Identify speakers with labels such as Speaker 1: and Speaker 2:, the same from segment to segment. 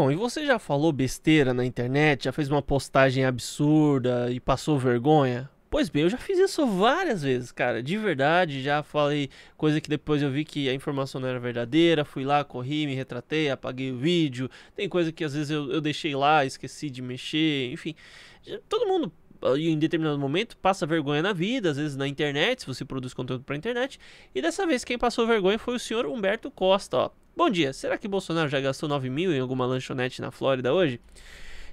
Speaker 1: Bom, e você já falou besteira na internet? Já fez uma postagem absurda e passou vergonha? Pois bem, eu já fiz isso várias vezes, cara, de verdade, já falei coisa que depois eu vi que a informação não era verdadeira, fui lá, corri, me retratei, apaguei o vídeo, tem coisa que às vezes eu, eu deixei lá, esqueci de mexer, enfim, todo mundo ah, em determinado momento passa vergonha na vida, às vezes na internet, se você produz conteúdo para internet. E dessa vez quem passou vergonha foi o senhor Humberto Costa, ó. Bom dia, será que Bolsonaro já gastou 9 mil em alguma lanchonete na Flórida hoje?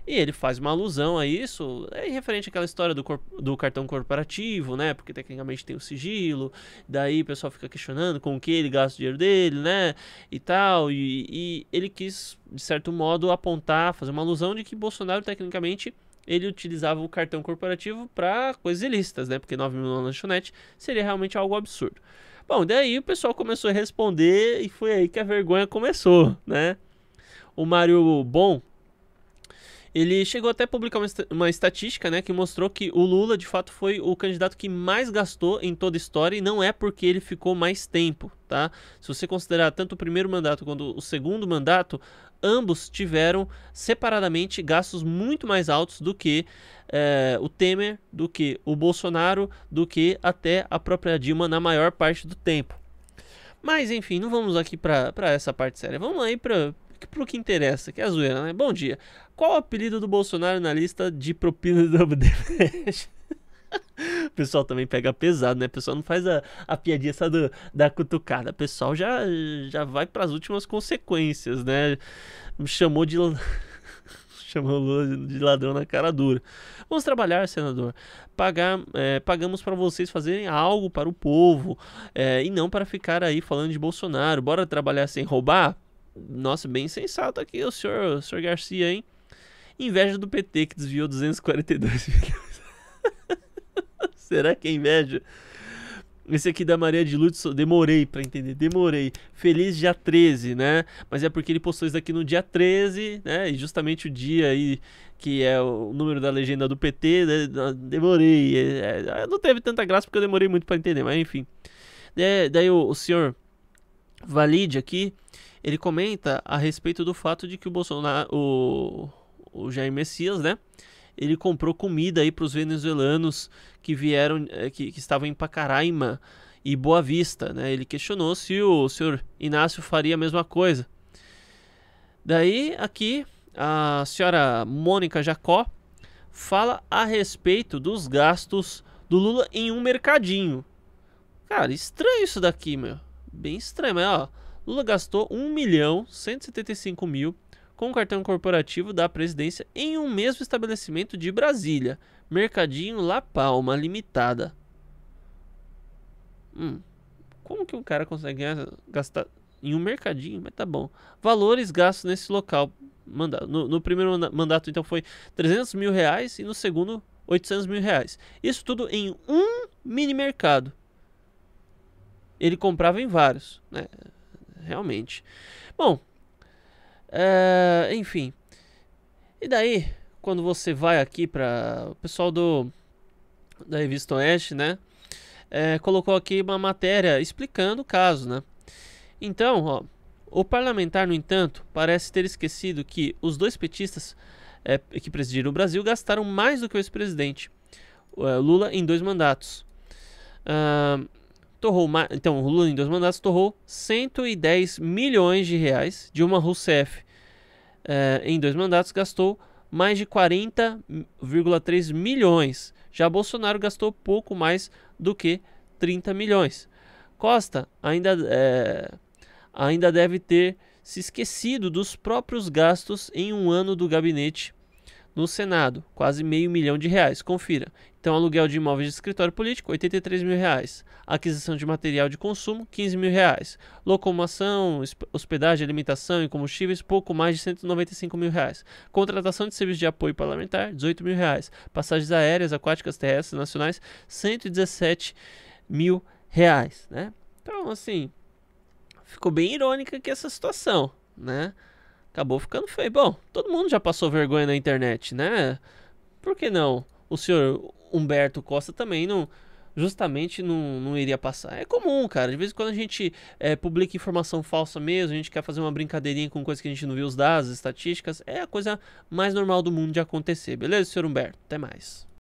Speaker 1: E ele faz uma alusão a isso, é referente àquela história do, cor do cartão corporativo, né? Porque tecnicamente tem o sigilo, daí o pessoal fica questionando com o que ele gasta o dinheiro dele, né? E tal, e, e ele quis, de certo modo, apontar, fazer uma alusão de que Bolsonaro, tecnicamente, ele utilizava o cartão corporativo para coisas ilícitas, né? Porque 9 mil na lanchonete seria realmente algo absurdo. Bom, daí o pessoal começou a responder e foi aí que a vergonha começou, né? O Mário Bom, ele chegou até a publicar uma, uma estatística, né, que mostrou que o Lula, de fato, foi o candidato que mais gastou em toda a história e não é porque ele ficou mais tempo, tá? Se você considerar tanto o primeiro mandato quanto o segundo mandato, ambos tiveram separadamente gastos muito mais altos do que é, o Temer, do que o Bolsonaro, do que até a própria Dilma na maior parte do tempo. Mas enfim, não vamos aqui para essa parte séria. Vamos aí para o que interessa, que é a zoeira, né? Bom dia. Qual o apelido do Bolsonaro na lista de propina do WDF? pessoal também pega pesado, né? O pessoal não faz a, a piadinha essa do, da cutucada. O pessoal já, já vai para as últimas consequências, né? Me chamou de. chamou Lula de ladrão na cara dura. Vamos trabalhar, senador. Pagar, é, pagamos para vocês fazerem algo para o povo é, e não para ficar aí falando de Bolsonaro. Bora trabalhar sem roubar? Nossa, bem sensato aqui o senhor, o senhor Garcia, hein? Inveja do PT que desviou 242 milhões. Será que é inveja? Esse aqui da Maria de Lutz, demorei para entender, demorei. Feliz dia 13, né? Mas é porque ele postou isso aqui no dia 13, né? E justamente o dia aí que é o número da legenda do PT, né? demorei. É, é, não teve tanta graça porque eu demorei muito para entender, mas enfim. É, daí o, o senhor Valide aqui, ele comenta a respeito do fato de que o Bolsonaro, o, o Jair Messias, né? ele comprou comida aí para os venezuelanos que vieram, eh, que, que estavam em Pacaraima e Boa Vista, né? Ele questionou se o senhor Inácio faria a mesma coisa. Daí aqui a senhora Mônica Jacó fala a respeito dos gastos do Lula em um mercadinho. Cara, estranho isso daqui, meu. Bem estranho, mas ó, Lula gastou 1 milhão 175 mil com cartão corporativo da presidência em um mesmo estabelecimento de Brasília, Mercadinho La Palma Limitada. Hum, como que um cara consegue gastar em um mercadinho? Mas tá bom. Valores gastos nesse local. No, no primeiro mandato, então, foi 300 mil reais e no segundo, 800 mil reais. Isso tudo em um mini mercado. Ele comprava em vários, né? Realmente. Bom, eh, enfim. E daí, quando você vai aqui para o pessoal do da revista Oeste, né? É, colocou aqui uma matéria explicando o caso, né? Então, ó, o parlamentar, no entanto, parece ter esquecido que os dois petistas é, que presidiram o Brasil gastaram mais do que o ex-presidente Lula em dois mandatos torrou, então o Lula em dois mandatos torrou 110 milhões de reais. Dilma Rousseff eh, em dois mandatos gastou mais de 40,3 milhões. Já Bolsonaro gastou pouco mais do que 30 milhões. Costa ainda, eh, ainda deve ter se esquecido dos próprios gastos em um ano do gabinete no Senado, quase meio milhão de reais. Confira. Então, aluguel de imóveis de escritório político, 83 mil reais. Aquisição de material de consumo, 15 mil reais. Locomoção, hospedagem, alimentação e combustíveis, pouco mais de 195 mil reais. Contratação de serviços de apoio parlamentar, 18 mil reais. Passagens aéreas, aquáticas, terrestres, nacionais, 117 mil reais, né? Então, assim, ficou bem irônica aqui essa situação, né? acabou ficando feio. Bom, todo mundo já passou vergonha na internet, né? Por que não? O senhor Humberto Costa também não. Justamente não, não iria passar. É comum, cara. De vez em quando a gente é, publica informação falsa mesmo, a gente quer fazer uma brincadeirinha com coisa que a gente não viu os dados, as estatísticas. É a coisa mais normal do mundo de acontecer. Beleza, senhor Humberto? Até mais.